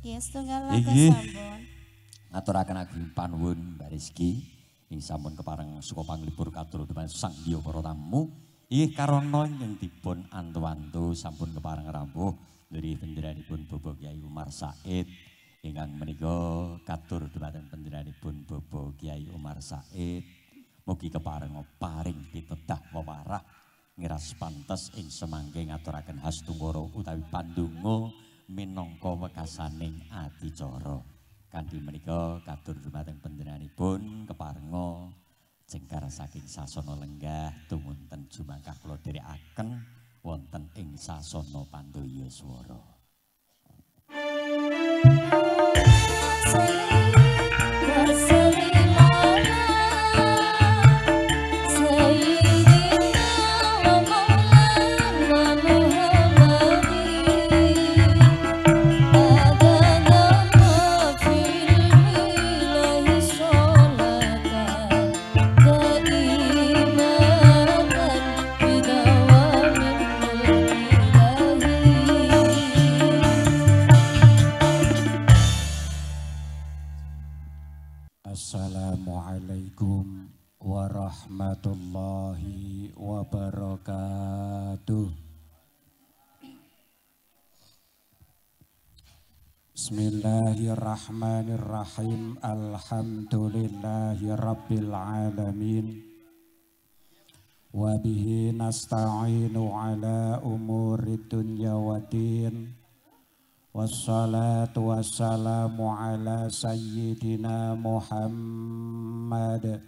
Nggih, Aturaken agung panuwun Mbak Rizki ing sampun kepareng suka panglipur katur depan Sang Hyo para tamu. Ih karana yang dipun antu-antu sampun kepareng rampuh dari pendiranipun Bobo Kiai Umar Said ingkang menika katur dhumateng pendiranipun Bobo Kiai Umar Said. Mugi kepareng paring pitedah wewarah ngiras pantes ing semangke ngaturaken hastungoro utawi pandungo minangka wekasaning adicara kanthi menika katur dumateng panjenenganipun keparenga jengkar saking sasana lenggah tumunten jumangkah kula dherekaken wonten ing sasana Pandhayaswara Thank you. Bismillahirrahmanirrahim Alhamdulillahi Rabbil Wabihi nasta'inu ala umuri dunya wa din Wassalatu wassalamu ala sayyidina Muhammad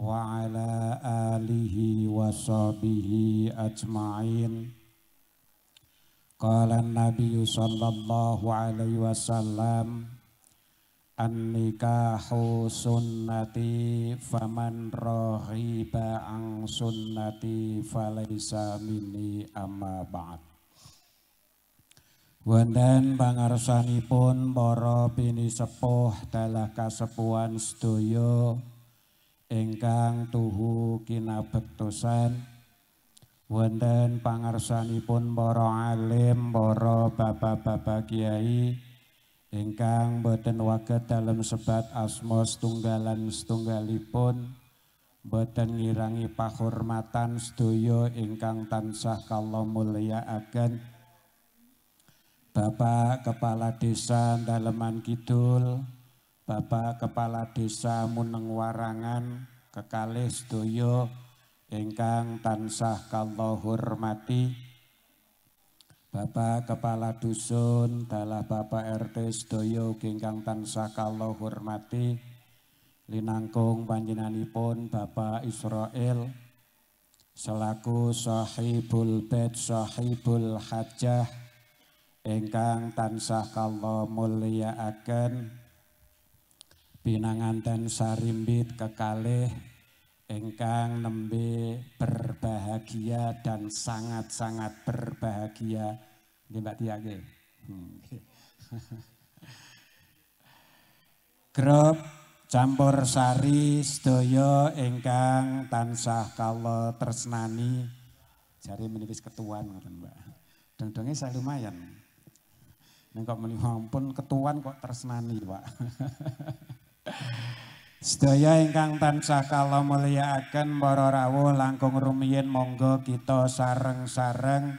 Wa ala alihi wa sahbihi ajma'in Qala an sallallahu alaihi wasallam An-nikahu sunnati faman rohiba ang sunnati falaisa minni amma ba'd. Wonten pangarsanipun para sepuh dalah kasepuan sedaya ingkang tuhu kinabektosan wonten pangarsanipun para alim, para bapak-bapak kiai, ingkang boten waget dalam sebat asma setunggalan setunggalipun boten ngirangi pahormatan sedaya ingkang tansah mulia mulyakaken Bapak Kepala Desa Daleman Kidul, Bapak Kepala Desa Muneng Warangan, Kekalih sedaya ingkang tansah kala hormati, Bapak Kepala Dusun, dalah Bapak RT Sedoyo, Genggang Tansah Kalau Hormati, Linangkung Panjinanipun, Bapak Israel, selaku sahibul bed sahibul hajah engkang tansah kalo mulia akan binangan dan sarimbit kekalih engkang nembe berbahagia dan sangat-sangat berbahagia nggih Mbak Tiage. Hmm. Grup campur sari sedoyo engkang tansah kalau tersenani jari menipis ketuan ngoten Mbak. saya lumayan. Nek kok pun ampun ketuan kok tersenani Pak. Sedaya ingkang tansah kalau mulyakaken para rawuh langkung rumiyin monggo kita sareng-sareng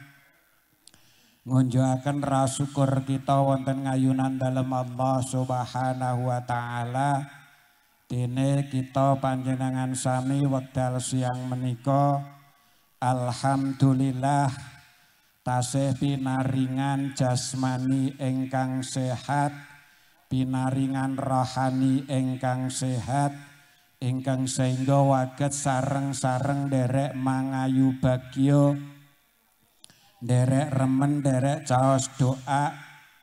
ngunjukaken rasukur kita wonten ngayunan dalam Allah Subhanahu wa taala. Dene kita panjenengan sami wekdal siang menika alhamdulillah tasih pinaringan jasmani ingkang sehat pinaringan rohani engkang sehat engkang sehingga waget sareng-sareng derek mangayu bagio derek remen derek caos doa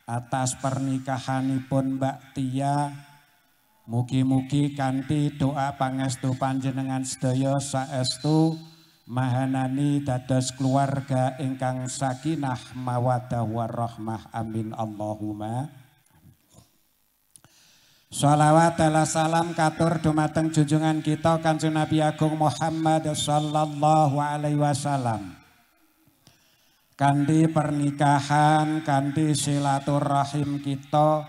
atas pernikahanipun Mbak Tia mugi-mugi kanti doa pangestu panjenengan sedaya saestu mahanani dados keluarga ingkang sakinah mawadah warahmah amin Allahumma Salawat ala salam katur dumateng junjungan kita Kanjeng Nabi Agung Muhammad sallallahu alaihi wasallam. Kanti pernikahan, kanti silaturahim kita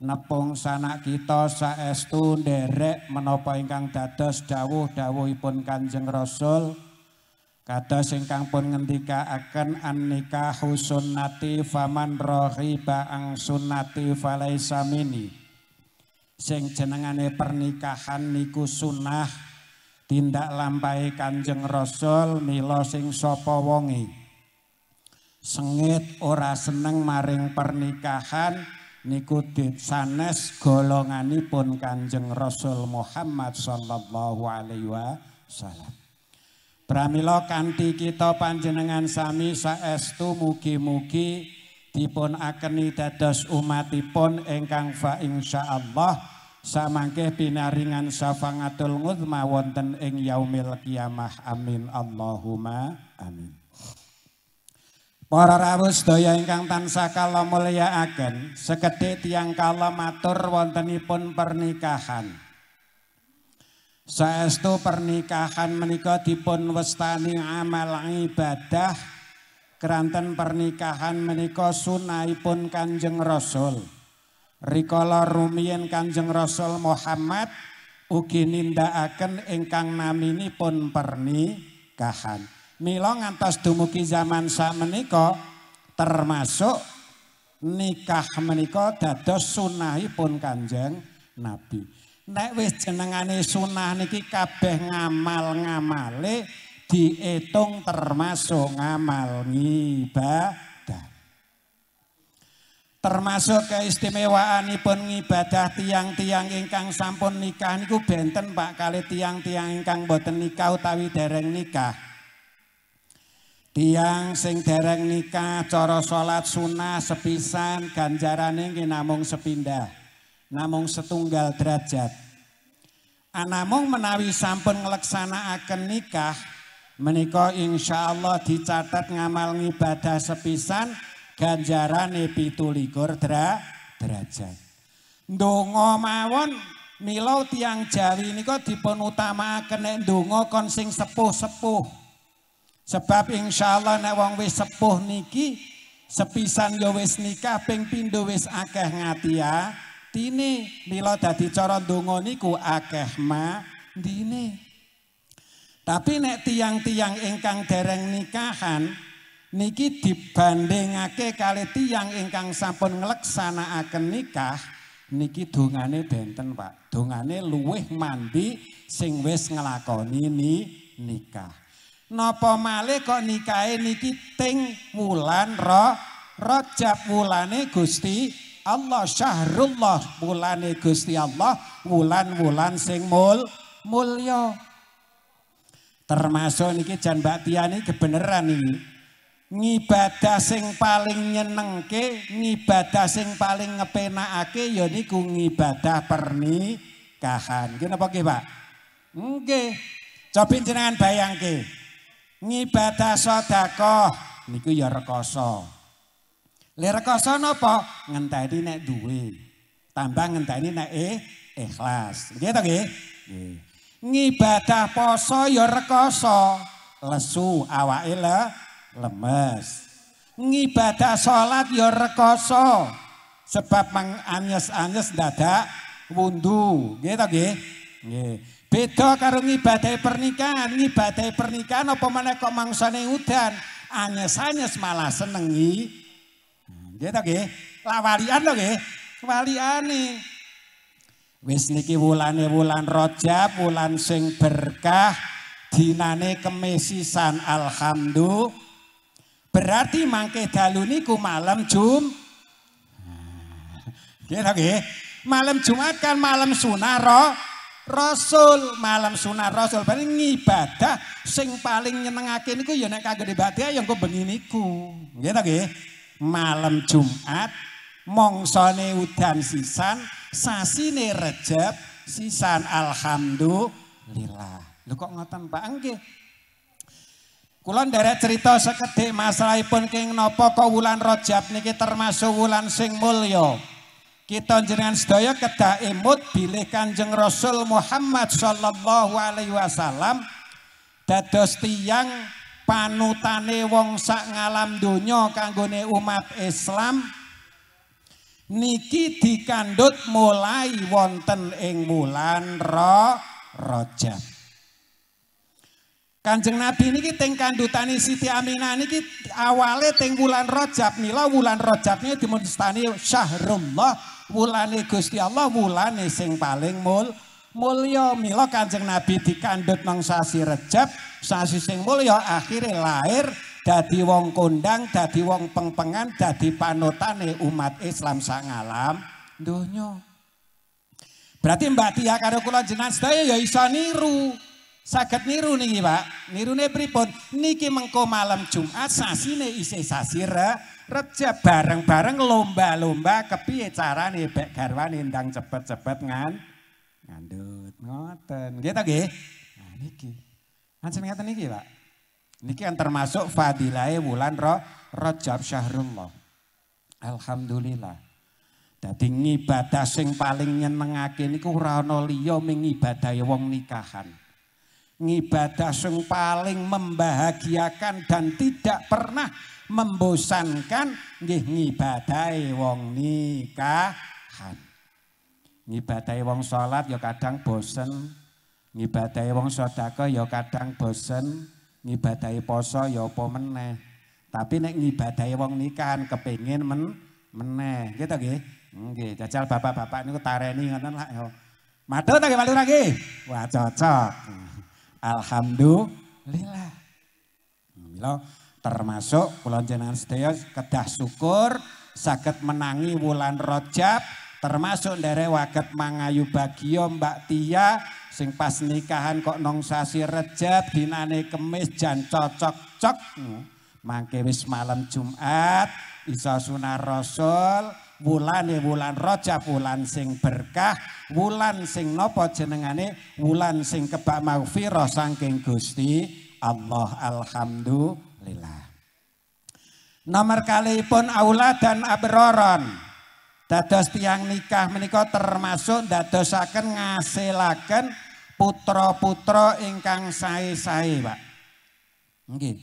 nepung sanak kita saestu nderek menapa ingkang dados dawuh-dawuhipun Kanjeng Rasul kados ingkang pun ngendikaaken annikahu sunnati faman rohiba ang sunnati falaisa minni sing jenengane pernikahan niku sunnah tindak lampai Kanjeng Rasul mila sing sapa wonge sengit ora seneng maring pernikahan niku sanes golonganipun Kanjeng Rasul Muhammad sallallahu alaihi wasallam Pramila kanthi kita panjenengan sami saestu mugi-mugi dipun akeni dados umatipun ingkang fa insyaallah samangke pinaringan syafaatul ngudma wonten ing yaumil kiamah amin Allahumma amin Para rawuh daya ingkang tansah kala mulyaaken sekedhik tiyang kala matur wontenipun pernikahan Saestu pernikahan menika dipun westani amal ibadah keranten pernikahan menika sunaipun Kanjeng Rasul. Rikala rumiyin Kanjeng Rasul Muhammad ugi nindakaken ingkang naminipun pernikahan. Mila ngantos dumugi zaman sakmenika termasuk nikah menika dados sunahipun Kanjeng Nabi. Nek wis jenengane sunah niki kabeh ngamal-ngamale ngamal ngamale diitung termasuk ngamal ngibadah. Termasuk keistimewaanipun ngibadah tiang-tiang ingkang sampun nikah niku benten Pak kali tiang-tiang ingkang boten nikah utawi dereng nikah. Tiang sing dereng nikah cara salat sunah, sepisan ganjarane nggih namung sepindah. Namung setunggal derajat. Anamung ah, menawi sampun ngleksanakaken nikah, menika insya Allah dicatat ngamal ngibadah sepisan ganjaran pitu likur dera, derajat Ndongo mawon Milo tiang jari ini kok dipenutama kene ndongo konsing sepuh-sepuh sebab insya Allah nek wong wis sepuh niki sepisan yo wis nikah ping pindho wis akeh ngatia. ya tini milo dadi cara ndonga niku akeh ma dini Tapi nek tiang-tiang ingkang dereng nikahan niki dibandingake kali tiang ingkang sampun ngleksanakaken nikah niki dongane benten Pak. Dongane luwih mandi sing wis nglakoni ni nikah. Napa malih kok nikahe niki ting wulan ro Rajab wulane Gusti Allah Syahrullah wulane Gusti Allah wulan-wulan sing mul mulya Termasuk niki Jan Mbak Tiani kebenaran ini. Ngibadah sing paling nyenengke, ngibadah sing paling ngepenakake ya niku ngibadah pernikahan. Ngene apa nggih, Pak? Nggih. Coba jenengan bayangke. Ngibadah sedekah niku ya rekoso. Lha rekoso napa? Ngenteni nek duwe. Tambah ngenteni nek eh, ikhlas. Nggih to nggih? Nggih. ngibadah poso ya rekoso lesu awaila lemes ngibadah solat ya rekoso sebab mang anyes-anyes dadak wundu gitu ta beda karo ngibadah pernikahan ngibadah pernikahan apa mana kok mangsane udan anyes-anyes malah senengi gitu hmm, ta nggih lawalian to kewalian nih Wis niki wulane wulan Rajab, wulan sing berkah, dinane kemesisan alhamdulillah. Berarti mangke dalu niku malam Jum. Nggih nah, iya to nggih. Malam Jumat kan malam sunah Rasul, malam sunah Rasul berarti ngibadah sing paling nyenengake niku ya nek kanggo ibadah ya engko bengi niku. Nggih to nggih. Malam Jumat mongsone udan sisan sasi ini rejab sisan alhamdulillah lu kok ngotong pak angge kulon dari cerita seketik masalah pun keng nopo kok wulan rojab niki termasuk wulan sing mulio kita jenengan sedaya kedah imut bilih kanjeng rasul muhammad sallallahu alaihi wasallam dados tiang panutane wong sak ngalam dunyo kanggone umat islam niki dikandut mulai wonten ing wulan ro rojab Kanjeng Nabi niki teng kandutane Siti Aminah niki awale teng wulan Rajab mila wulan Rajabnya dimestani Syahrullah wulane Gusti Allah wulane sing paling mul mulya mila Kanjeng Nabi dikandut nang sasi rejab. sasi sing mulya akhire lahir dadi wong kondang, dadi wong pengpengan, dadi Panutane umat Islam sang alam donya. Berarti Mbak Tia karo kula jenazah ya ya iso niru. sakit niru nih Pak. Nirune pripun? Niki mengko malam Jumat sasine nih sasi re, reja bareng-bareng lomba-lomba kepiye nih, bek garwane ndang cepet-cepet ngan ngandut ngoten. gitu gih. Nah niki. Kan ngaten niki, Pak. Ini yang termasuk fadilai bulan ro, rojab Syahrullah. Alhamdulillah. Jadi ngibadah sing paling nyenengake niku ora ana liya mengibadai wong nikahan. Ngibadah sing paling membahagiakan dan tidak pernah membosankan nggih ngibadai wong nikahan. Ngibadai wong sholat ya kadang bosen, Ngibadai wong sedekah ya kadang bosen, ngibadai poso ya apa meneh. Tapi nek ngibadahi wong nikahan kepengin men meneh. Gitu nggih. Nggih, jajal bapak-bapak ini tareni ngoten lah yo Madut lagi balik lagi Wah, cocok. Alhamdulillah. Mila termasuk kula jenengan sedaya kedah syukur saged menangi wulan Rajab termasuk dari waket mangayu bagio Mbak Tia sing pas nikahan kok nong sasi rejat dinane kemis jan cocok cok mangke wis malam Jumat iso sunah rasul wulane wulan roja wulan sing berkah wulan sing nopo jenengane wulan sing kebak mau sangking gusti Allah alhamdulillah nomor kali pun aula dan abroron Dados tiang nikah menikah termasuk dadosaken ngasilaken putra-putra ingkang sae-sae, Pak. Nggih.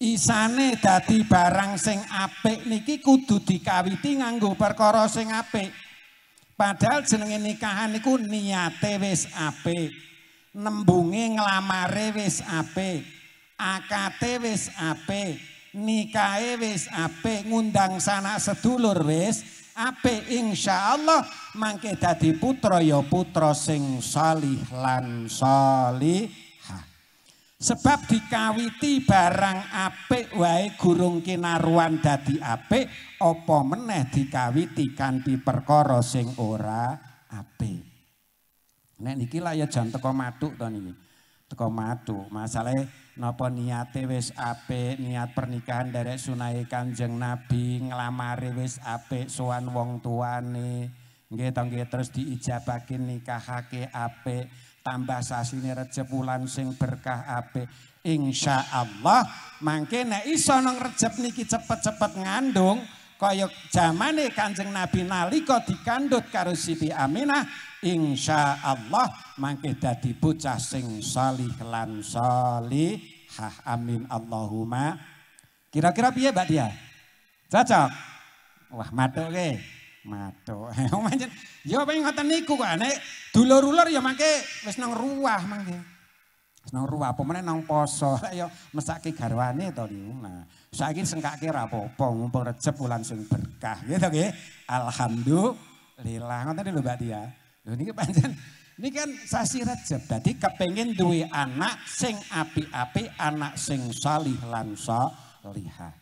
Isane dadi barang sing apik niki kudu dikawiti nganggo perkara sing apik. Padahal jenenge nikahan niku niate wis apik. Nembunge nglamare wis apik. Akate wis apik. Nikae wis apik, ngundang sanak sedulur wis apik. Ape insyaallah Allah mangke dadi putra ya putra sing salih lan saliha. Sebab dikawiti barang apik wae gurung kinaruan dadi apik apa meneh dikawiti kanthi perkara sing ora apik. Nek niki lah ya jan teko matuk to niki. teko madu masalahe napa niate wis apik niat pernikahan derek sunai kanjeng nabi nglamare wis apik sowan wong tuane nggih to terus diijabake nikahake apik tambah sasine rejeb wulan sing berkah apik Insya Allah mangke nek iso nang rejeb niki cepet-cepet ngandung kaya zamane kanjeng nabi nalika dikandut karo Siti Aminah Insya Allah mangke dadi bocah sing salih lan salihah. Amin Allahumma. Kira-kira piye Mbak Dia? Cocok. Wah, matuk ke. Matuk. Pancen ya yang ngoten niku kok nek dulur-ulur ya mangke wis nang ruah mangke. Wis nang ruah apa meneh nang poso. Lah ya mesake garwane to niku. Nah, saiki sengkake ra apa-apa mumpung berkah. Gitu nggih. Alhamdulillah. ngoten lho Mbak dia niki pancen ini kan sasi rajab. Tadi kepengen duwe anak sing api-api, anak sing salih lan saliha.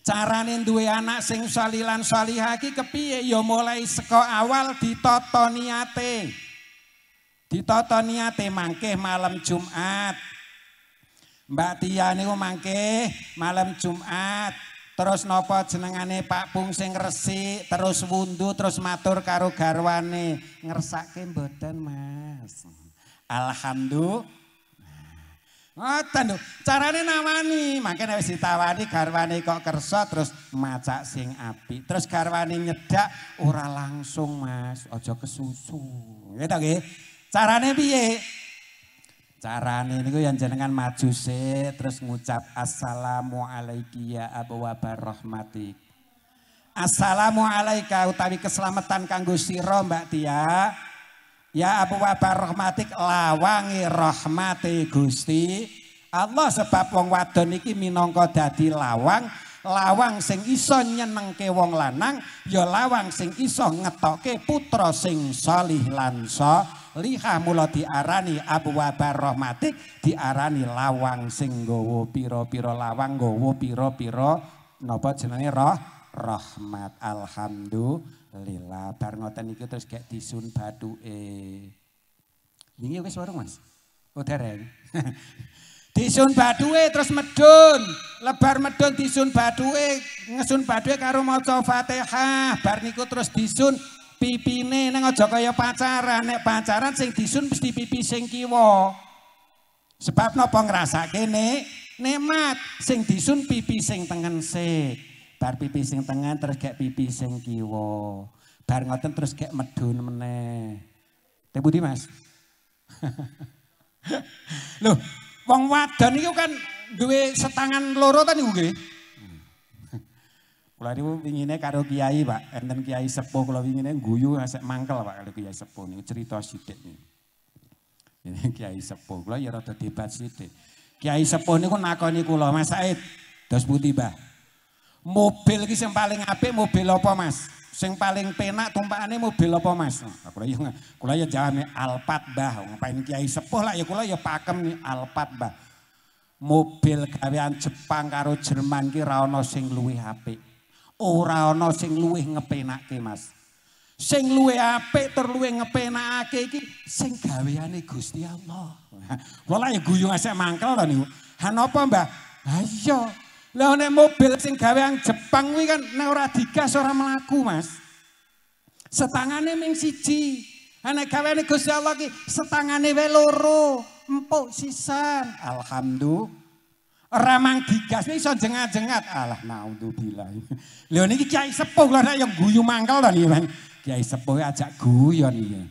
Carane duwe anak sing salih lan saliha iki kepiye? Ya mulai seko awal ditata niate. Ditata niate mangke malam Jumat. Mbak Tia niku mangke malam Jumat. Terus nopo jenengane Pak Pung sing resik, terus wundu, terus matur karo garwane. Ngersake mboten, Mas. Alhamdulillah. Ngoten carane nawani, makane wis ditawani garwane kok kersa terus macak sing api. Terus garwane nyedak ora langsung, Mas. Aja kesusu. Ngerti to nggih? Carane piye? Carane niku yang jenengan maju se, terus ngucap assalamualaikum ya abu rahmatik. assalamualaikum utawi keselamatan kanggo siro Mbak Tia. Ya abu rahmatik lawangi rahmati Gusti Allah sebab wong wadon iki minangka dadi lawang lawang sing iso nyenengke wong lanang ya lawang sing iso ngetoke putra sing salih lan Lihah mula diarani abwabar rahmatik diarani lawang sing nggawa pira-pira lawang nggawa pira-pira napa jenenge roh rahmat alhamdulillah bar ngoten iki terus gek disun bathuke wingi wis warung Mas oh dereng disun badue terus medun lebar medun disun badue ngesun badue karo maca Fatihah bar niku terus disun pipine neng ojo kaya pacaran nek pacaran sing disun mesti pipi sing kiwa sebab napa ngrasake nek mat sing disun pipi sing tengen sik bar pipi sing tengen terus kayak pipi sing kiwa bar ngoten terus kayak medun meneh Tebudi Mas Loh, wong wadon itu kan duwe setangan loro ta niku Kula niku pingine karo kiai, Pak. Enten kiai sepuh kula pingine guyu asek mangkel, Pak, karo kiai sepuh niku cerita sithik niku. Ini kiai sepuh kula ya rada debat sithik. Kiai sepuh niku nakoni kula, Mas Said, dos putih, Mbah. Mobil iki sing paling apik mobil apa, Mas? Sing paling penak tumpakane mobil apa, Mas? Nah, kula ya kula ya jawabne Alphard, Mbah. Ngapain kiai sepuh lah ya kula ya pakem nih Alphard, Mbah. Mobil gawean Jepang karo Jerman ki ra ana sing luwih apik. ora ana sing luwih ngepenake Mas. Sing luwih apik tur luwih ngepenake iki sing gaweane Gusti Allah. Walah guyu asek mangkel to niku. Han apa Mbah? Ayo. Lah nek mobil sing gawean Jepang kuwi kan nek ora digas ora mlaku Mas. Setangane ming siji. Ana gaweane Gusti Allah iki setangane wae loro, empuk sisan. Alhamdulillah. Ramang digas nih so jengat-jengat. Alah naudzubillah. Lho niki Kiai Sepuh lho yang guyu mangkel nih niki, Kiai Sepuh ya ajak guyon iki.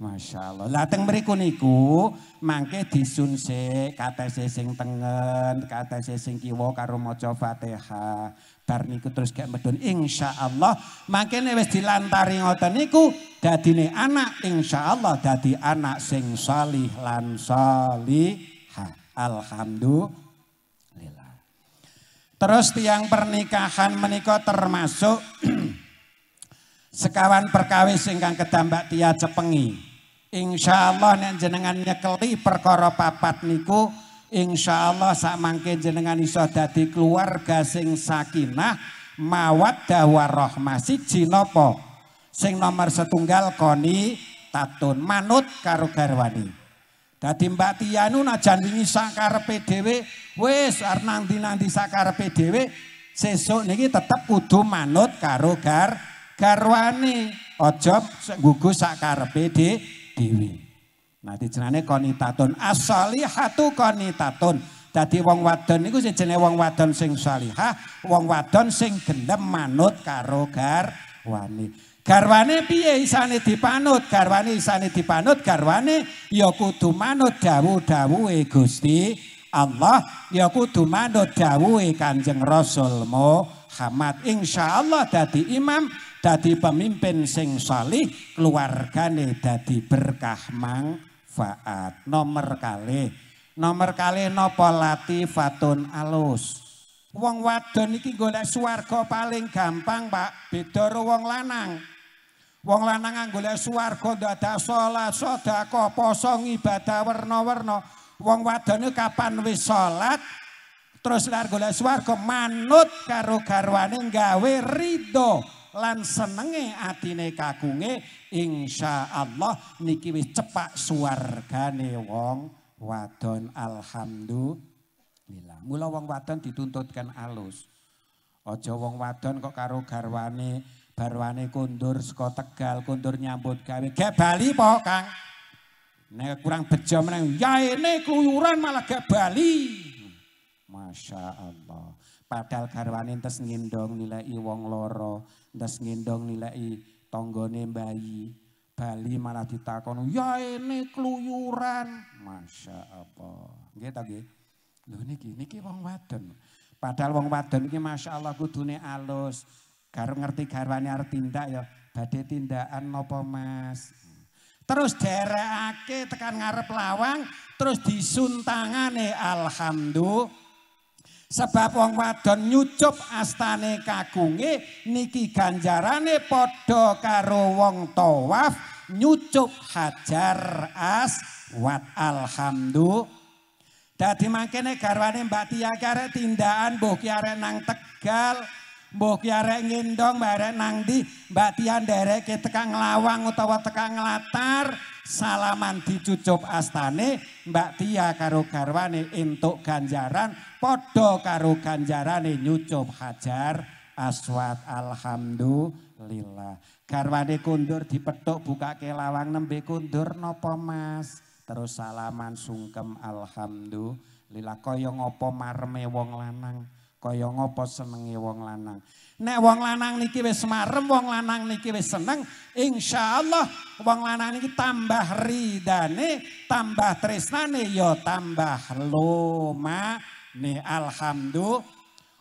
Masya Allah. Lah teng niku mangke disunse kata sesing tengen, kata sesing kiwo karo maca Fatihah. Bar niku terus gak medun insyaallah mangke nih wis dilantari ngoten niku nih anak insyaallah dadi anak sing salih lan salihah. Alhamdulillah. Terus tiang pernikahan menikah termasuk sekawan perkawis ingkang kedambak tia cepengi. Insya Allah yang jenengan nyekeli perkara papat niku Insya Allah sak mangke jenengan iso dadi keluarga sing sakinah mawat warahmah siji jinopo, sing nomor setunggal koni tatun manut karo garwani Dadi Mbak Tianu najan wingi sakarepe dhewe wis are nanti-nanti sakarepe dhewe sesuk niki tetep kudu manut karo gar garwane aja gugu sakarepe dhewe. Nah dijenenge konitatun asalihatu konitatun. Dadi wong wadon niku sing jenenge wong wadon sing salihah, wong wadon sing gelem manut karo garwane. Garwane piye isane dipanut, garwane isane dipanut, garwane ya kudu manut dawuh-dawuhe Gusti Allah, ya kudu manut dawuhe Kanjeng Rasul Muhammad. Insyaallah dadi imam, dadi pemimpin sing salih, keluargane dadi berkah manfaat. Nomor kali, Nomor kali nopo latifatun alus. Wong wadon iki golek swarga paling gampang, Pak. Beda wong lanang. Wong lanang anggolek swarga ndadak salat, sedekah, poso, ibadah warna-warna. Wong wadone kapan wis salat terus lar golek swarga manut karo garwane gawe rido... lan senenge atine kagunge insyaallah niki wis cepak swargane wong wadon alhamdulillah. Mula wong wadon dituntutkan alus. Aja wong wadon kok karo garwane barwane kundur saka Tegal kundur nyambut gawe gak bali po Kang nek kurang bejo meneng ya ini kluyuran malah gak bali Masya Allah padahal garwane entes ngendong nilai wong loro entes ngendong nilai tonggone bayi bali malah ditakon ya ini kluyuran Masya Allah nggih ta nggih lho niki niki wong wadon padahal wong wadon iki masyaallah kudune alus Garung ngerti garwane arep tindak ya badhe tindakan napa Mas. Terus derekake tekan ngarep lawang terus disuntangane alhamdulillah. Sebab wong wadon nyucup astane kagunge niki ganjarane padha karo wong tawaf nyucup hajar aswat alhamdulillah. Dadi mangkene garwane Mbak Tia kare tindakan mbuh nang Tegal Mbok ki arek ngendong arek nang ndi? Mbak Tian dereke teka nglawang utawa teka nglatar, salaman dicucup astane, Mbak Tia karo garwane entuk ganjaran, Podo karo ganjarane nyucup hajar aswat alhamdulillah. Garwane kundur dipethuk bukake lawang nembe kundur napa Mas? Terus salaman sungkem alhamdulillah kaya ngopo marme wong lanang? Kaya ngopo senenge wong lanang. Nek wong lanang niki wis marem, wong lanang niki wis seneng, insyaallah wong lanang niki tambah ridane, tambah tresnane yo, ya tambah Nih Alhamdulillah.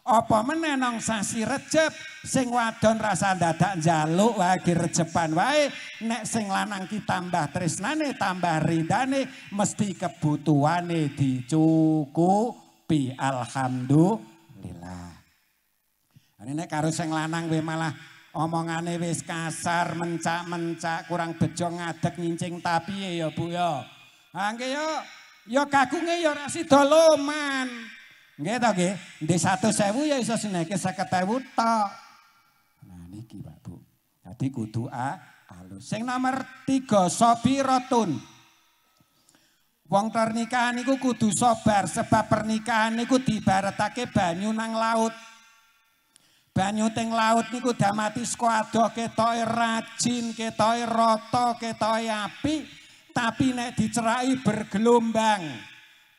Apa menenong sasi Recep sing wadon rasa dadak jaluk lagi recepan. wae nek sing lanang ki tambah tresnane tambah ridane mesti kebutuhane dicukupi alhamdulillah alhamdulillah. Ini nek karo sing lanang we malah omongane wis kasar, mencak-mencak, kurang bejo ngadeg nyincing tapi ya Bu ya. Ha nggih yo. Yo kakunge yo ra sida loman. Nggih to nggih. Di 100000 ya iso sineke 50000 tok. Nah niki Pak Bu. Dadi kudu alus. Sing nomor 3 sabiratun. Wong pernikahan niku kudu sabar sebab pernikahan niku dibaretake banyu nang laut. Banyu teng laut niku damati saka adoh ketoke rajin, ketoke rata, ketoke api, tapi nek dicerai bergelombang,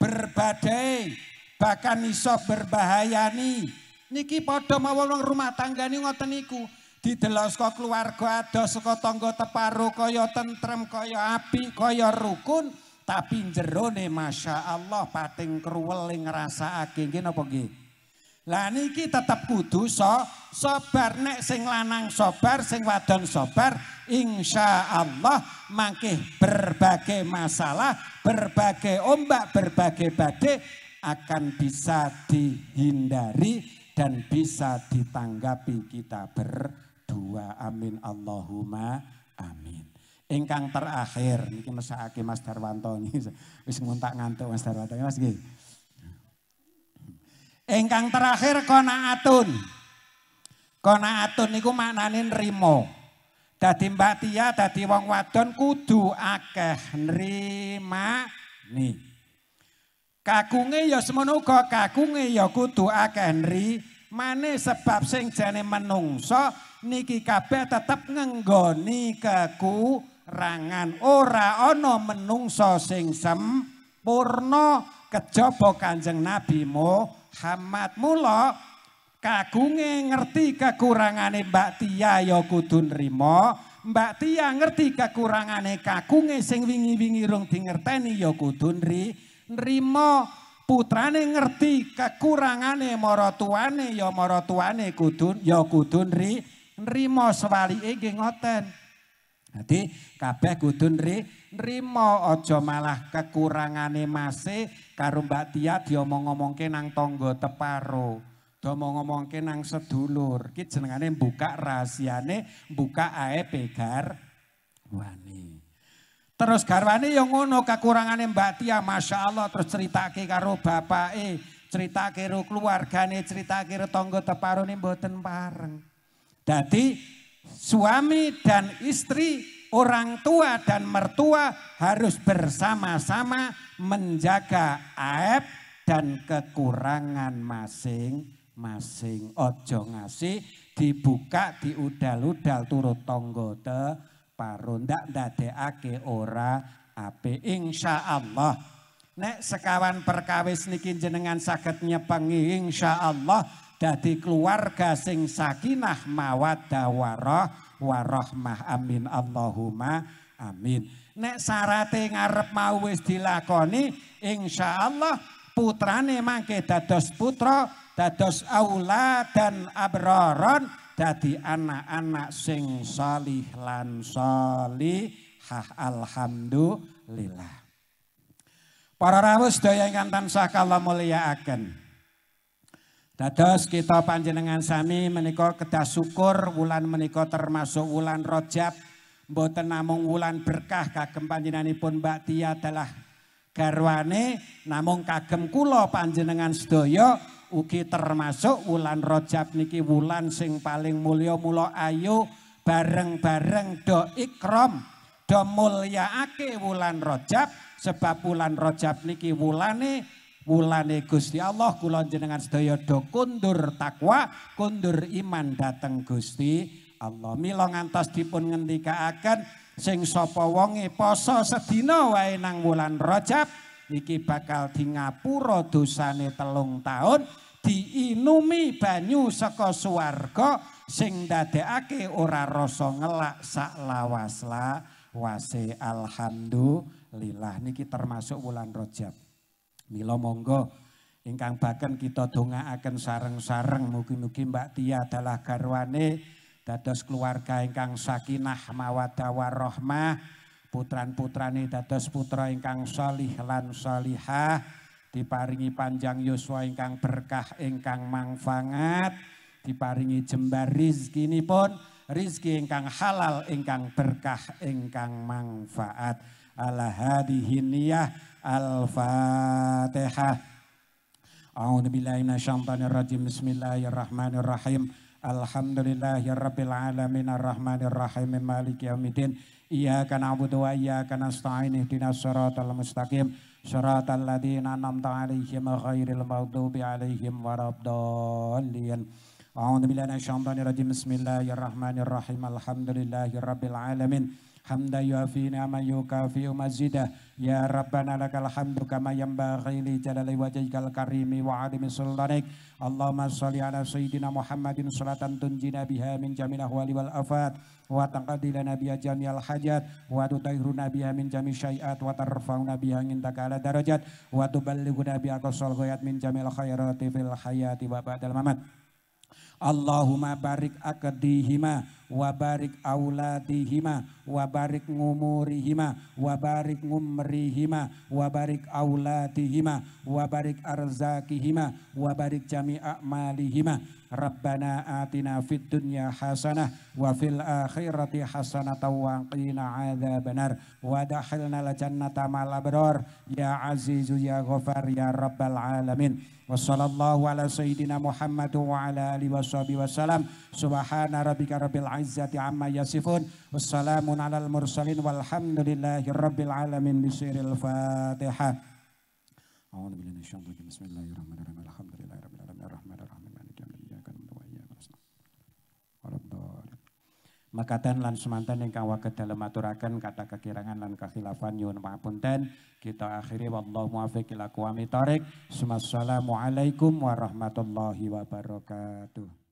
berbadai, bahkan iso berbahayani. Niki padha mawon wong rumah tangga niku ngoten niku. Didelos kok keluarga adoh saka tangga teparo kaya tentrem, kaya api, kaya rukun. Tapi jerone Masya Allah pating kruwel yang aking gini apa gini Lah niki tetap kudu so, sobar nek sing lanang sobar, sing wadon sobar, insya Allah mangkih berbagai masalah, berbagai ombak, berbagai badai akan bisa dihindari dan bisa ditanggapi kita berdua. Amin Allahumma amin. ingkang terakhir niki mesake Mas Darwanto wis ngontak ngantuk Mas Darwanto Mas nggih ingkang terakhir kona atun kona atun niku maknane nrimo dadi Mbak Tia dadi wong wadon kudu akeh nrima ni kakunge ya semono uga kakunge ya kudu akeh nri mane sebab sing jane menungso niki kabeh tetep ngenggoni Kaku. rangan ora ana menungsa sing sempurna kejaba Kanjeng Nabi Muhammad mula kagunge ngerti kekurangane Mbak Tia ya kudu nrimo Mbak Tia ngerti kekurangane kagunge sing wingi-wingi rung dingerteni ya kudu nrimo putrane ngerti kekurangane marotuane ya marotuane kudu ya kudu nrimo sewalike nggih ngoten nanti kabeh kudu nri, nrimo aja malah kekurangane mase karo Mbak Tia diomong-omongke nang tonggo teparo. Diomong-omongke nang sedulur. Ki jenengane buka rahasiane, buka ae pegar wani. Terus garwane yang ngono kekurangane Mbak Tia, Masya Allah terus ceritake karo eh ceritake karo keluargane, ceritake tonggo teparo nih mboten pareng. nanti suami dan istri, orang tua dan mertua harus bersama-sama menjaga aib dan kekurangan masing-masing. Ojo ngasih dibuka diudal-udal turut tonggo te parun ndak ndadekake ora ape insya Allah nek sekawan perkawis niki jenengan sakitnya, pengi, insya Allah dadi keluarga sing sakinah mawaddah warah warahmah amin Allahumma amin nek sarate ngarep mau wis dilakoni insyaallah putrane mangke dados putra dados aula dan abroron dadi anak-anak sing salih lan salihah alhamdulillah para rawuh sedaya ingkang tansah kala mulyakaken Dados kita panjenengan sami menika kedah syukur wulan menika termasuk wulan Rajab mboten namung wulan berkah kagem panjenenganipun Mbak Tia adalah garwane namung kagem kula panjenengan sedaya ugi termasuk wulan Rajab niki wulan sing paling mulia mulo ayo bareng-bareng do ikrom. do mulyaake wulan Rajab sebab wulan Rajab niki wulane Mulane Gusti Allah kula jenengan sedaya do kundur takwa, kundur iman dateng Gusti Allah. Mila ngantos dipun ngendikaaken sing sapa wonge poso sedina wae nang wulan Rajab iki bakal di ngapura dosane telung tahun diinumi banyu saka swarga sing dadekake ora rasa ngelak sak lawas la wase alhamdulillah niki termasuk wulan Rajab Milo monggo ingkang bahkan kita akan sarang-sarang mungkin-mungkin Mbak Tia adalah garwane dados keluarga ingkang sakinah mawadah warohmah, putran-putrane dados putra ingkang salih lan salihah diparingi panjang yuswa ingkang berkah ingkang mangfangat diparingi jembar rizki ini pun rizki ingkang halal ingkang berkah ingkang mangfaat ala hadihin niyah Al-Fatihah. A'udzu billahi minasyaitonir rajim. Bismillahirrahmanirrahim. Alhamdulillahirabbil alamin arrahmanir rahim maliki yaumiddin. Iyyaka na'budu wa iyyaka nasta'in ihdinas siratal mustaqim. Siratal ladzina an'amta 'alaihim ghairil maghdubi 'alaihim waladdallin. A'udzu billahi minasyaitonir rajim. Bismillahirrahmanirrahim. Alhamdulillahirabbil alamin hamda ya yuafi ma yukafi mazidah ya rabbana lakal hamdu kama yanbaghi li jalali wajhikal karimi wa adimi sultanik Allahumma shalli ala sayyidina Muhammadin salatan tunjina biha min jamil ahwali wal afat wa taqdi lana biha jami'al hajat wa tutahhiruna biha min jamil syai'at wa tarfa'u biha min ala darajat wa tuballighu biha qasal ghayat min jamil khairati fil hayati wa ba'dal mamat Allahumma barik akadihima wabarik auladihima wabarik ngumurihima wabarik ngumrihima wabarik auladihima wabarik arzakihima wabarik jami'a malihima Rabbana atina fid dunya hasanah wa fil akhirati hasanah wa qina adzabannar wa dakhilna al jannata ma'al abrar ya azizu ya ghafar ya rabbal alamin Wassalamualaikum warahmatullahi ala sayyidina rabbika rabbil izzati amma yasifun wassalamun alal mursalin walhamdulillahi rabbil alamin bisiril fatihah أعوذ بالله من الشيطان الرجيم بسم الله الرحمن الرحيم kata kekirangan lan kekhilafan nyuwun pangapunten. Kita akhiri wallahu muwaffiq ila aqwamit Wassalamualaikum warahmatullahi wabarakatuh.